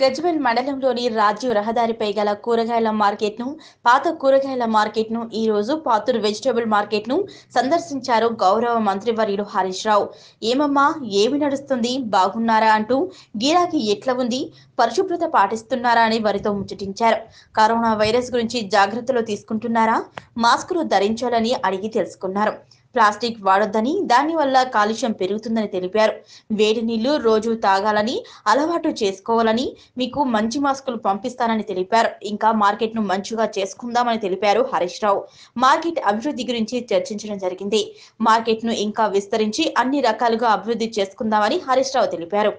గజ్వెల్ మండలంలోని రాజీవ్ రహదారిపై గల కూరగాయల మార్కెట్ను పాత కూరగాయల మార్కెట్ను ఈ రోజు పాతూరు వెజిటేబుల్ మార్కెట్ను సందర్శించారు గౌరవ మంత్రివర్యుడు హరీష్ రావు ఏమమ్మా ఏమి నడుస్తుంది బాగున్నారా అంటూ గిరాకీ ఎట్లా ఉంది పరిశుభ్రత పాటిస్తున్నారా అని వారితో ముచ్చటించారు కరోనా వైరస్ గురించి జాగ్రత్తలు తీసుకుంటున్నారా మాస్కులు ధరించాలని అడిగి తెలుసుకున్నారు ప్లాస్టిక్ వాడొద్దని దానివల్ల కాలుష్యం పెరుగుతుందని తెలిపారు వేడి నీళ్లు రోజు తాగాలని అలవాటు చేసుకోవాలని మీకు మంచి మాస్కులు పంపిస్తానని తెలిపారు ఇంకా మార్కెట్ ను మంచిగా చేసుకుందామని తెలిపారు హరీష్ రావు మార్కెట్ అభివృద్ధి గురించి చర్చించడం జరిగింది మార్కెట్ ను ఇంకా విస్తరించి అన్ని రకాలుగా అభివృద్ధి చేసుకుందామని హరీష్ రావు తెలిపారు